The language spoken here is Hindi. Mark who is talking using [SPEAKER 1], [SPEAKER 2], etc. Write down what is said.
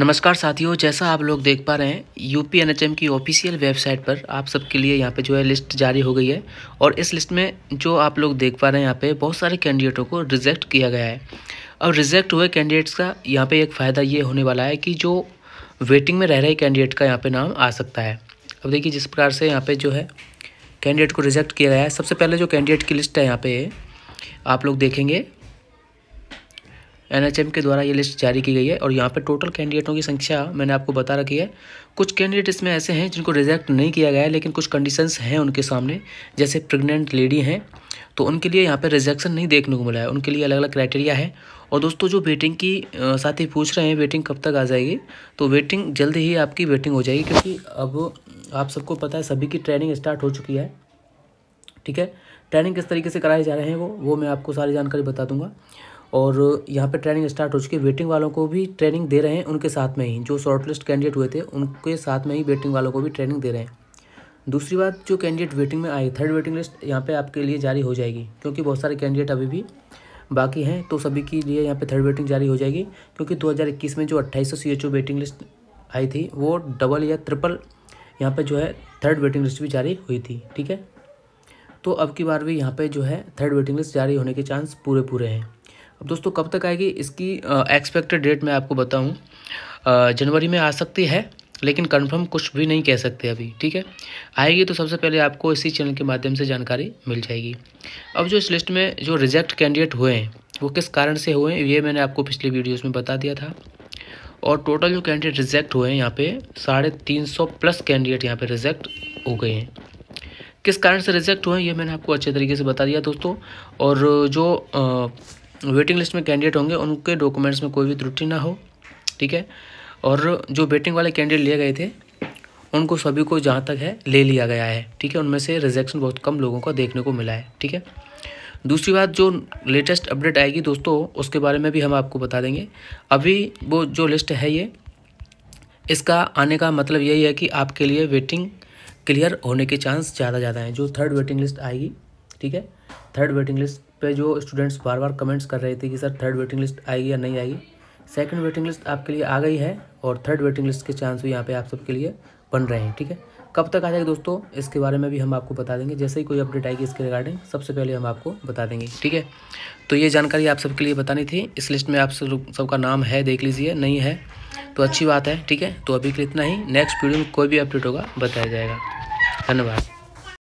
[SPEAKER 1] नमस्कार साथियों जैसा आप लोग देख पा रहे हैं एच एम की ऑफिशियल वेबसाइट पर आप सबके लिए यहाँ पे जो है लिस्ट जारी हो गई है और इस लिस्ट में जो आप लोग देख पा रहे हैं यहाँ पे बहुत सारे कैंडिडेटों को रिजेक्ट किया गया है अब रिजेक्ट हुए कैंडिडेट्स का यहाँ पे एक फ़ायदा ये होने वाला है कि जो वेटिंग में रह रहे कैंडिडेट का यहाँ पर नाम आ सकता है अब देखिए जिस प्रकार से यहाँ पर जो है कैंडिडेट को रिजेक्ट किया गया है सबसे पहले जो कैंडिडेट की लिस्ट है यहाँ पर आप लोग देखेंगे एनएचएम के द्वारा ये लिस्ट जारी की गई है और यहाँ पर टोटल कैंडिडेटों की संख्या मैंने आपको बता रखी है कुछ कैंडिडेट इसमें ऐसे हैं जिनको रिजेक्ट नहीं किया गया है लेकिन कुछ कंडीशंस हैं उनके सामने जैसे प्रेग्नेंट लेडी हैं तो उनके लिए यहाँ पर रिजेक्शन नहीं देखने को मिला है उनके लिए अलग अलग क्राइटेरिया है और दोस्तों जो वेटिंग की साथ ही पूछ रहे हैं वेटिंग कब तक आ जाएगी तो वेटिंग जल्द ही आपकी वेटिंग हो जाएगी क्योंकि अब आप सबको पता है सभी की ट्रेनिंग स्टार्ट हो चुकी है ठीक है ट्रेनिंग किस तरीके से कराए जा रहे हैं वो वो मैं आपको सारी जानकारी बता दूंगा और यहाँ पे ट्रेनिंग स्टार्ट हो चुकी है वेटिंग वालों को भी ट्रेनिंग दे रहे हैं उनके साथ में ही जो शॉर्ट लिस्ट कैंडिडेट हुए थे उनके साथ में ही वेटिंग वालों को भी ट्रेनिंग दे रहे हैं दूसरी बात जो कैंडिडेट वेटिंग में आई थर्ड वेटिंग लिस्ट यहाँ पे आपके लिए जारी हो जाएगी क्योंकि बहुत सारे कैंडिडेट अभी भी बाकी हैं तो सभी के लिए यहाँ पर थर्ड वेटिंग जारी हो जाएगी क्योंकि दो में जो अट्ठाईस सौ वेटिंग लिस्ट आई थी वो डबल या ट्रिपल यहाँ पर जो है थर्ड वेटिंग लिस्ट भी जारी हुई थी ठीक है तो अब की बार भी यहाँ पे जो है थर्ड वेटिंग लिस्ट जारी होने के चांस पूरे पूरे हैं अब दोस्तों कब तक आएगी इसकी एक्सपेक्टेड डेट मैं आपको बताऊँ जनवरी में आ सकती है लेकिन कंफर्म कुछ भी नहीं कह सकते अभी ठीक है आएगी तो सबसे पहले आपको इसी चैनल के माध्यम से जानकारी मिल जाएगी अब जो इस लिस्ट में जो रिजेक्ट कैंडिडेट हुए हैं वो किस कारण से हुए हैं ये मैंने आपको पिछले वीडियोस में बता दिया था और टोटल जो कैंडिडेट रिजेक्ट हुए हैं यहाँ पे साढ़े तीन सौ प्लस कैंडिडेट यहाँ पे रिजेक्ट हो गए हैं किस कारण से रिजेक्ट हुए हैं ये मैंने आपको अच्छे तरीके से बता दिया दोस्तों और जो आ, वेटिंग लिस्ट में कैंडिडेट होंगे उनके डॉक्यूमेंट्स में कोई भी त्रुटि ना हो ठीक है और जो वेटिंग वाले कैंडिडेट लिए गए थे उनको सभी को जहाँ तक है ले लिया गया है ठीक है उनमें से रिजेक्शन बहुत कम लोगों का देखने को मिला है ठीक है दूसरी बात जो लेटेस्ट अपडेट आएगी दोस्तों उसके बारे में भी हम आपको बता देंगे अभी वो जो लिस्ट है ये इसका आने का मतलब यही है कि आपके लिए वेटिंग क्लियर होने के चांस ज़्यादा ज़्यादा हैं जो थर्ड वेटिंग लिस्ट आएगी ठीक है थर्ड वेटिंग लिस्ट पे जो स्टूडेंट्स बार बार कमेंट्स कर रहे थे कि सर थर्ड वेटिंग लिस्ट आएगी या नहीं आएगी सेकंड वेटिंग लिस्ट आपके लिए आ गई है और थर्ड वेटिंग लिस्ट के चांस भी यहाँ पे आप सबके लिए बन रहे हैं ठीक है कब तक आ जाएगा दोस्तों इसके बारे में भी हम आपको बता देंगे जैसे ही कोई अपडेट आएगी इसके रिगार्डिंग सबसे पहले हम आपको बता देंगे ठीक है तो ये जानकारी आप सबके लिए बतानी थी इस लिस्ट में आप सबका नाम है देख लीजिए नहीं है तो अच्छी बात है ठीक है तो अभी के लिए इतना ही नेक्स्ट वीडियो में कोई भी अपडेट होगा बताया जाएगा धन्यवाद